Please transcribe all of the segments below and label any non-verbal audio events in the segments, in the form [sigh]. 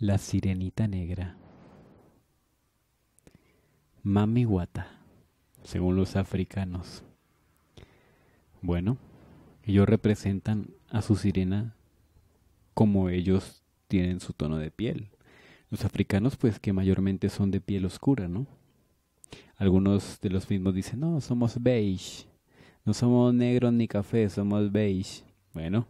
La Sirenita Negra. Mami Wata, según los africanos. Bueno, ellos representan a su sirena como ellos tienen su tono de piel. Los africanos pues que mayormente son de piel oscura, ¿no? Algunos de los mismos dicen, no, somos beige, no somos negros ni café, somos beige. Bueno,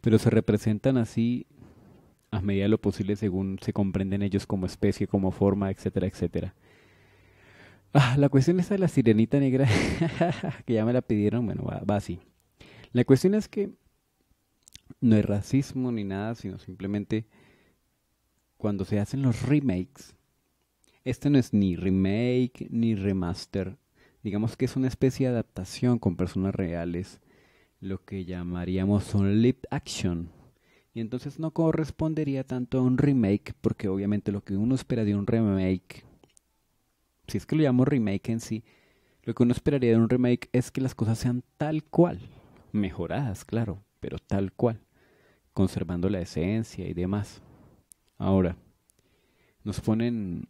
pero se representan así a medida de lo posible según se comprenden ellos como especie, como forma, etcétera, etcétera. Ah, la cuestión es de la sirenita negra, [laughs] que ya me la pidieron, bueno, va, así. La cuestión es que no es racismo ni nada, sino simplemente cuando se hacen los remakes, este no es ni remake ni remaster, digamos que es una especie de adaptación con personas reales, lo que llamaríamos un lip action, y entonces no correspondería tanto a un remake, porque obviamente lo que uno espera de un remake, si es que lo llamo remake en sí, lo que uno esperaría de un remake es que las cosas sean tal cual, mejoradas, claro, pero tal cual, conservando la esencia y demás. Ahora, nos ponen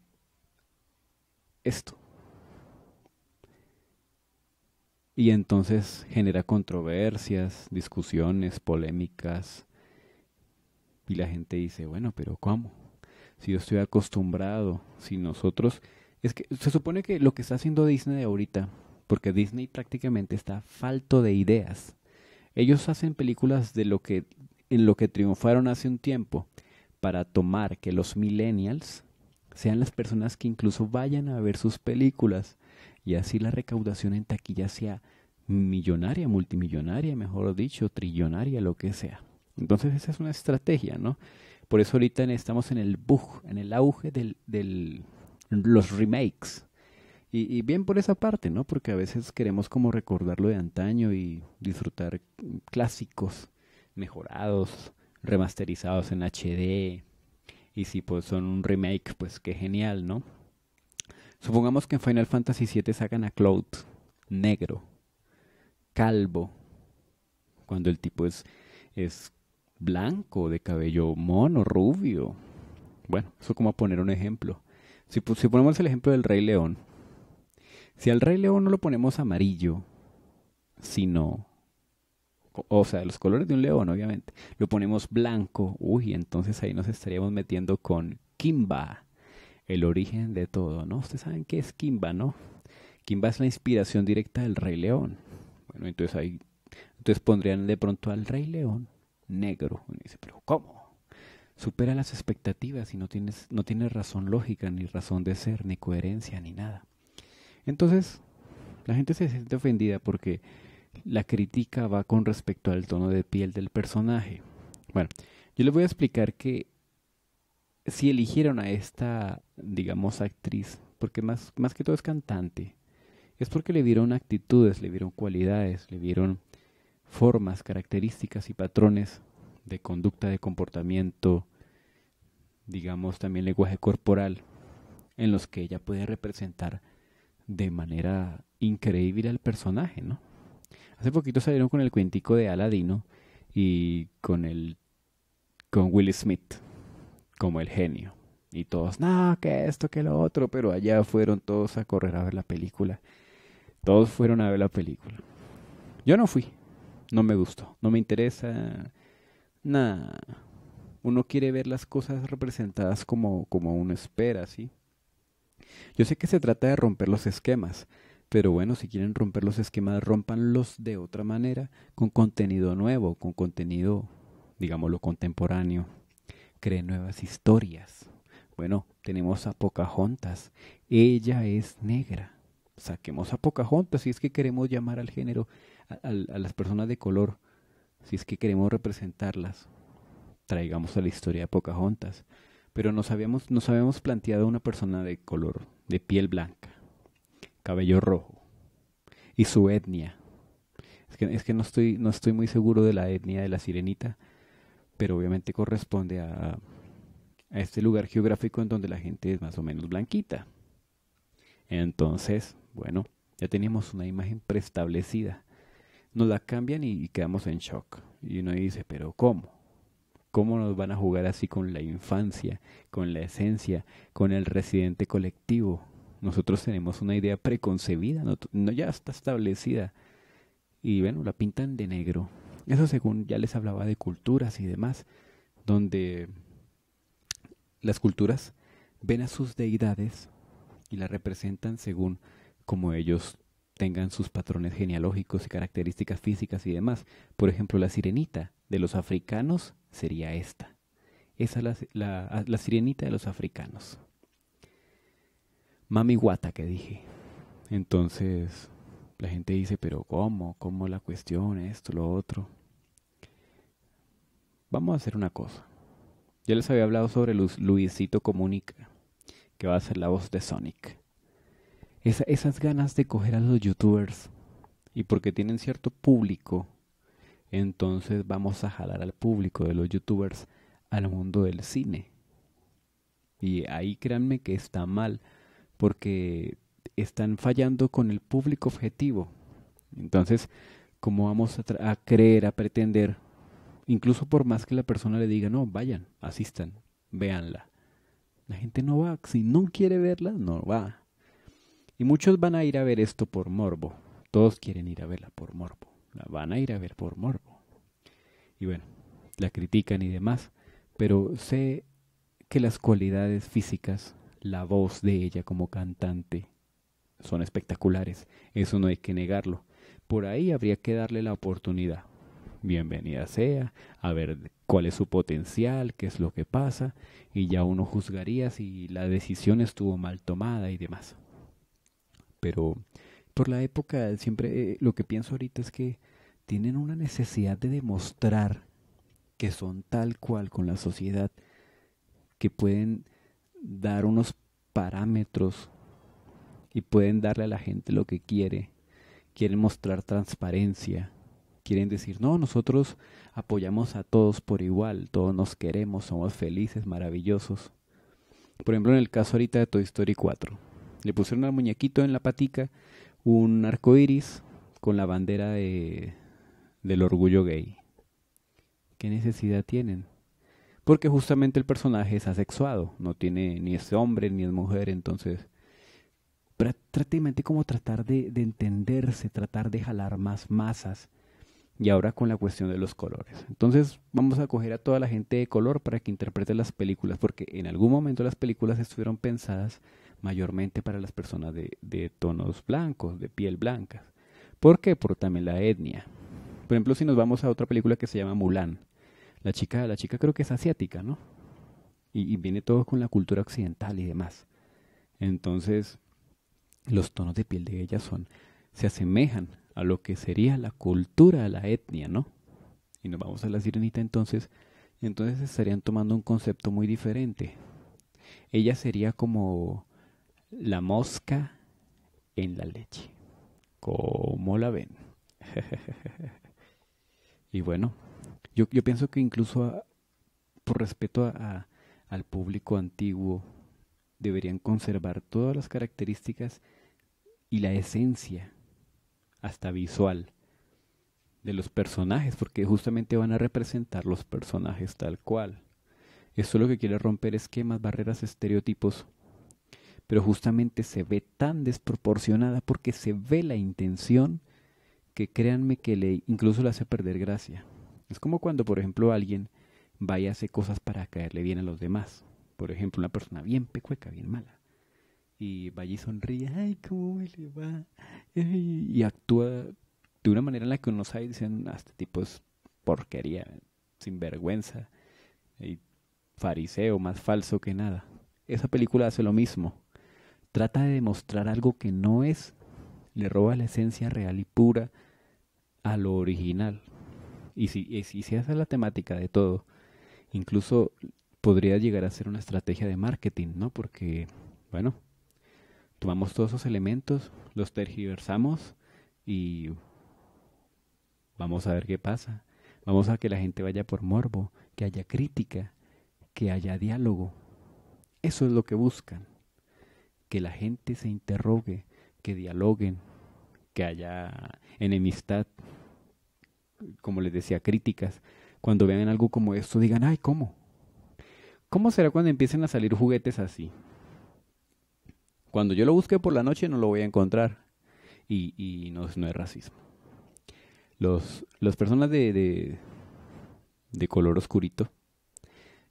esto. Y entonces genera controversias, discusiones, polémicas, y la gente dice, bueno, pero ¿cómo? Si yo estoy acostumbrado, si nosotros... Es que se supone que lo que está haciendo Disney ahorita, porque Disney prácticamente está falto de ideas. Ellos hacen películas de lo que en lo que triunfaron hace un tiempo para tomar que los millennials sean las personas que incluso vayan a ver sus películas y así la recaudación en taquilla sea millonaria, multimillonaria, mejor dicho, trillonaria, lo que sea. Entonces esa es una estrategia, ¿no? Por eso ahorita estamos en el bug, en el auge de los remakes. Y, bien por esa parte, ¿no? Porque a veces queremos como recordarlo de antaño y disfrutar clásicos mejorados, remasterizados en HD. Y si pues son un remake, pues qué genial, ¿no? Supongamos que en Final Fantasy VII sacan a Cloud negro, calvo, cuando el tipo es, es blanco, de cabello mono, rubio. Bueno, eso como a poner un ejemplo. Si, si ponemos el ejemplo del Rey León, si al Rey León no lo ponemos amarillo, sino o sea, los colores de un león, obviamente. Lo ponemos blanco, uy, entonces ahí nos estaríamos metiendo con Kimba, el origen de todo, ¿no? Ustedes saben qué es Kimba, ¿no? Kimba es la inspiración directa del Rey León. Bueno, entonces ahí, entonces pondrían de pronto al Rey León negro. dice, pero ¿cómo? Supera las expectativas y no tienes, no tienes razón lógica, ni razón de ser, ni coherencia, ni nada. Entonces, la gente se siente ofendida porque la crítica va con respecto al tono de piel del personaje. Bueno, yo les voy a explicar que si eligieron a esta, digamos, actriz, porque más, más que todo es cantante, es porque le vieron actitudes, le vieron cualidades, le vieron formas, características y patrones de conducta, de comportamiento, digamos también lenguaje corporal, en los que ella puede representar de manera increíble al personaje, ¿no? Hace poquito salieron con el cuentico de Aladino y con el con Will Smith como el genio. Y todos, no, que esto, que lo otro, pero allá fueron todos a correr a ver la película. Todos fueron a ver la película. Yo no fui, no me gustó, no me interesa, nada. Uno quiere ver las cosas representadas como, como uno espera, ¿sí? Yo sé que se trata de romper los esquemas, pero bueno, si quieren romper los esquemas, rompanlos de otra manera, con contenido nuevo, con contenido, digámoslo, contemporáneo. Creen nuevas historias. Bueno, tenemos a Pocahontas. Ella es negra. Saquemos a Pocahontas si es que queremos llamar al género a, las personas de color, si es que queremos representarlas, traigamos a la historia de Pocahontas. Pero nos habíamos, nos habíamos planteado una persona de color, de piel blanca, cabello rojo, y su etnia. Es que, es que no, estoy, no estoy muy seguro de la etnia de la sirenita, pero obviamente corresponde a, a este lugar geográfico en donde la gente es más o menos blanquita. Entonces, bueno, ya teníamos una imagen preestablecida nos la cambian y quedamos en shock. Y uno dice, pero ¿cómo? ¿Cómo nos van a jugar así con la infancia, con la esencia, con el residente colectivo? Nosotros tenemos una idea preconcebida, no, ya está establecida. Y bueno, la pintan de negro. Eso según ya les hablaba de culturas y demás, donde las culturas ven a sus deidades y la representan según como ellos tengan sus patrones genealógicos y características físicas y demás. Por ejemplo, la sirenita de los africanos sería esta. Esa es ah, la, sirenita de los africanos. Mami guata que dije. Entonces, la gente dice, pero ¿cómo? ¿Cómo la cuestión? Esto, lo otro. Vamos a hacer una cosa. Ya les había hablado sobre Luisito Comunica, que va a ser la voz de Sonic esas ganas de coger a los youtubers y porque tienen cierto público, entonces vamos a jalar al público de los youtubers al mundo del cine. Y ahí créanme que está mal, porque están fallando con el público objetivo. Entonces, ¿cómo vamos a, a, creer, a pretender? Incluso por más que la persona le diga, no, vayan, asistan, véanla. La gente no va, si no quiere verla, no va. Y muchos van a ir a ver esto por morbo. Todos quieren ir a verla por morbo. La van a ir a ver por morbo. Y bueno, la critican y demás. Pero sé que las cualidades físicas, la voz de ella como cantante, son espectaculares. Eso no hay que negarlo. Por ahí habría que darle la oportunidad. Bienvenida sea, a ver cuál es su potencial, qué es lo que pasa, y ya uno juzgaría si la decisión estuvo mal tomada y demás pero por la época siempre eh, lo que pienso ahorita es que tienen una necesidad de demostrar que son tal cual con la sociedad, que pueden dar unos parámetros y pueden darle a la gente lo que quiere, quieren mostrar transparencia, quieren decir, no, nosotros apoyamos a todos por igual, todos nos queremos, somos felices, maravillosos. Por ejemplo, en el caso ahorita de Toy Story 4 le pusieron al muñequito en la patica un arco iris con la bandera de, del orgullo gay. ¿Qué necesidad tienen? Porque justamente el personaje es asexuado, no tiene ni es hombre ni es mujer, entonces prácticamente como tratar de, de entenderse, tratar de jalar más masas y ahora con la cuestión de los colores. Entonces vamos a coger a toda la gente de color para que interprete las películas, porque en algún momento las películas estuvieron pensadas mayormente para las personas de, tonos blancos, de piel blanca. ¿Por qué? Por también la etnia. Por ejemplo, si nos vamos a otra película que se llama Mulan, la chica, la chica creo que es asiática, ¿no? Y, y viene todo con la cultura occidental y demás. Entonces, los tonos de piel de ella son, se asemejan a lo que sería la cultura, la etnia, ¿no? Y nos vamos a la sirenita entonces, entonces estarían tomando un concepto muy diferente. Ella sería como la mosca en la leche. ¿Cómo la ven? [laughs] y bueno, yo, pienso que incluso ah, por respeto a, al público antiguo, deberían conservar todas las características y la esencia, hasta visual, de los personajes, porque justamente van a representar los personajes tal cual. eso lo que quiere romper esquemas, barreras, estereotipos pero justamente se ve tan desproporcionada porque se ve la intención que créanme que le, incluso le hace perder gracia. Es como cuando, por ejemplo, alguien va y hace cosas para caerle bien a los demás. Por ejemplo, una persona bien pecueca, bien mala. Y va y sonríe, ay, cómo me le va. Y actúa de una manera en la que uno sabe, dicen, este tipo es porquería, sinvergüenza, y fariseo, más falso que nada. Esa película hace lo mismo trata de demostrar algo que no es, le roba la esencia real y pura a lo original. Y si, se si la temática de todo, incluso podría llegar a ser una estrategia de marketing, ¿no? Porque, bueno, tomamos todos esos elementos, los tergiversamos y vamos a ver qué pasa. Vamos a que la gente vaya por morbo, que haya crítica, que haya diálogo. Eso es lo que buscan que la gente se interrogue, que dialoguen, que haya enemistad, como les decía, críticas. Cuando vean algo como esto, digan, ay, ¿cómo? ¿Cómo será cuando empiecen a salir juguetes así? Cuando yo lo busque por la noche no lo voy a encontrar. Y, no, no, es racismo. Los, las personas de, de color oscurito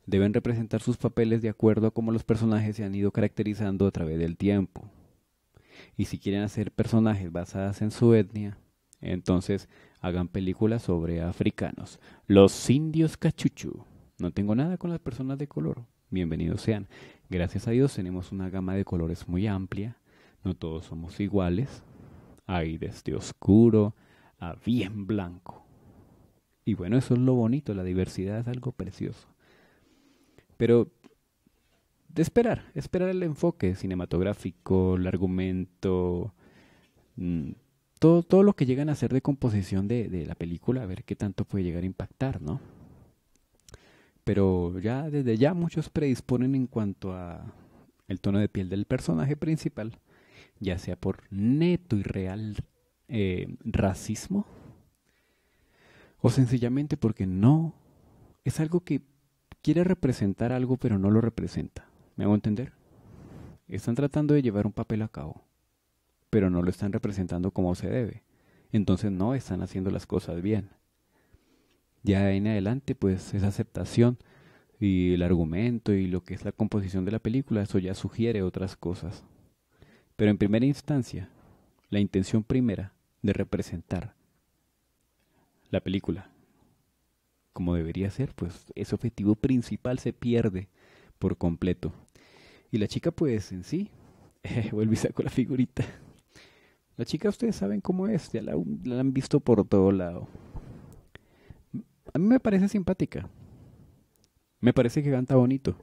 deben representar sus papeles de acuerdo a cómo los personajes se han ido caracterizando a través del tiempo. Y si quieren hacer personajes basadas en su etnia, entonces hagan películas sobre africanos. Los indios cachuchu. No tengo nada con las personas de color. Bienvenidos sean. Gracias a Dios tenemos una gama de colores muy amplia. No todos somos iguales. Hay desde oscuro a bien blanco. Y bueno, eso es lo bonito. La diversidad es algo precioso. Pero de esperar, esperar el enfoque cinematográfico, el argumento, mm, todo, todo lo que llegan a hacer de composición de, la película, a ver qué tanto puede llegar a impactar, ¿no? Pero ya desde ya muchos predisponen en cuanto a el tono de piel del personaje principal, ya sea por neto y real eh, racismo, o sencillamente porque no es algo que quiere representar algo pero no lo representa. ¿Me hago entender? Están tratando de llevar un papel a cabo, pero no lo están representando como se debe. Entonces no están haciendo las cosas bien. Ya en adelante, pues esa aceptación y el argumento y lo que es la composición de la película, eso ya sugiere otras cosas. Pero en primera instancia, la intención primera de representar la película como debería ser, pues ese objetivo principal se pierde por completo. Y la chica, pues en sí, [laughs] eh, vuelvo y saco la figurita. La chica, ustedes saben cómo es, ya la, la han visto por todo lado. A mí me parece simpática. Me parece que canta bonito.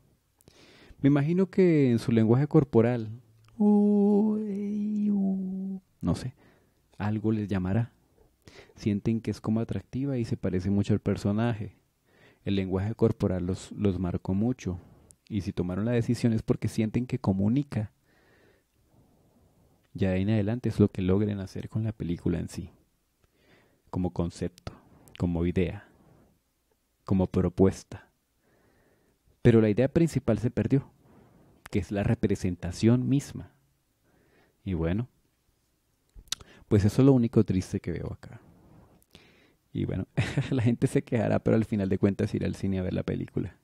Me imagino que en su lenguaje corporal, no sé, algo les llamará. Sienten que es como atractiva y se parece mucho al personaje. El lenguaje corporal los, los marcó mucho. Y si tomaron la decisión es porque sienten que comunica. Ya ahí en adelante es lo que logren hacer con la película en sí. Como concepto, como idea, como propuesta. Pero la idea principal se perdió, que es la representación misma. Y bueno, pues eso es lo único triste que veo acá. Y bueno, [laughs] la gente se quejará, pero al final de cuentas irá al cine a ver la película.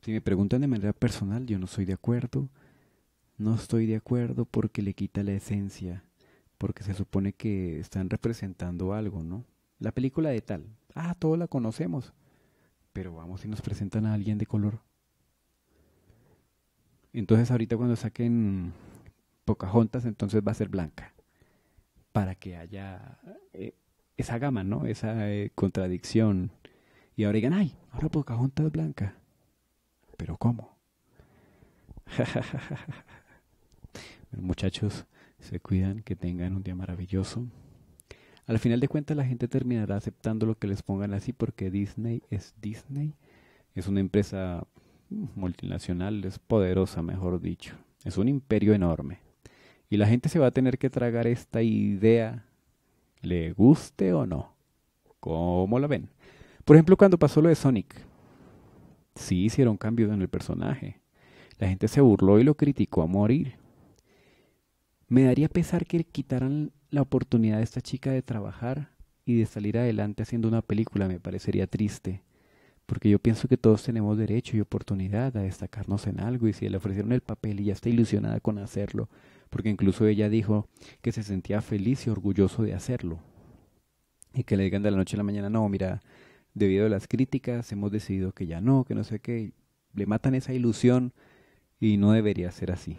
Si me preguntan de manera personal, yo no estoy de acuerdo. No estoy de acuerdo porque le quita la esencia, porque se supone que están representando algo, ¿no? La película de tal. Ah, todos la conocemos. Pero vamos si nos presentan a alguien de color. Entonces ahorita cuando saquen Pocahontas, entonces va a ser blanca para que haya eh, esa gama, ¿no? Esa eh, contradicción. Y ahora digan, ay, ahora Pocahontas es blanca. ¿Pero cómo? [laughs] muchachos, se cuidan, que tengan un día maravilloso. Al final de cuentas la gente terminará aceptando lo que les pongan así porque Disney es Disney. Es una empresa multinacional, es poderosa, mejor dicho. Es un imperio enorme. Y la gente se va a tener que tragar esta idea, le guste o no. ¿Cómo la ven? Por ejemplo, cuando pasó lo de Sonic, sí hicieron cambios en el personaje. La gente se burló y lo criticó a morir. Me daría pesar que quitaran la oportunidad a esta chica de trabajar y de salir adelante haciendo una película, me parecería triste. Porque yo pienso que todos tenemos derecho y oportunidad a destacarnos en algo y si le ofrecieron el papel y ya está ilusionada con hacerlo, porque incluso ella dijo que se sentía feliz y orgulloso de hacerlo. Y que le digan de la noche a la mañana, no, mira, debido a las críticas hemos decidido que ya no, que no sé qué, le matan esa ilusión y no debería ser así.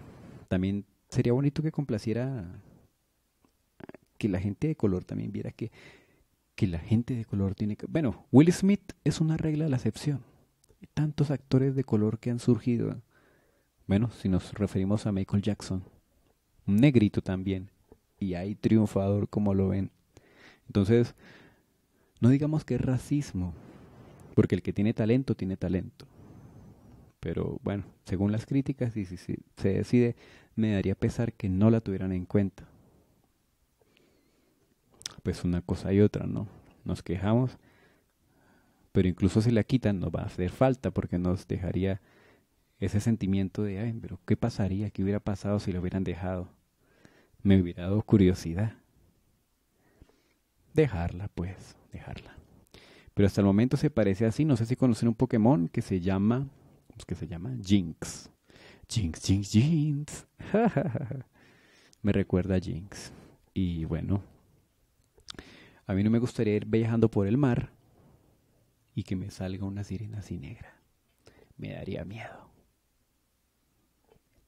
También sería bonito que complaciera que la gente de color también viera que, que la gente de color tiene que... Bueno, Will Smith es una regla de la excepción. Hay tantos actores de color que han surgido. Bueno, si nos referimos a Michael Jackson un negrito también. Y hay triunfador como lo ven. Entonces, no digamos que es racismo, porque el que tiene talento tiene talento. Pero bueno, según las críticas, y si, se decide, me daría pesar que no la tuvieran en cuenta. Pues una cosa y otra, ¿no? Nos quejamos, pero incluso si la quitan nos va a hacer falta porque nos dejaría ese sentimiento de, ay, pero ¿qué pasaría? ¿Qué hubiera pasado si lo hubieran dejado? Me hubiera dado curiosidad. Dejarla, pues, dejarla. Pero hasta el momento se parece así. No sé si conocen un Pokémon que se llama, que se llama Jinx. Jinx, Jinx, Jinx. [laughs] me recuerda a Jinx. Y bueno, a mí no me gustaría ir viajando por el mar y que me salga una sirena así negra. Me daría miedo.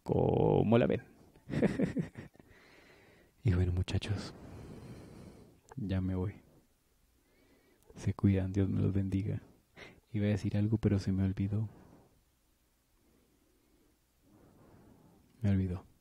Como la ven? [laughs] y bueno, muchachos, ya me voy. Se cuidan, Dios me los bendiga. Iba a decir algo, pero se me olvidó. Me olvidó.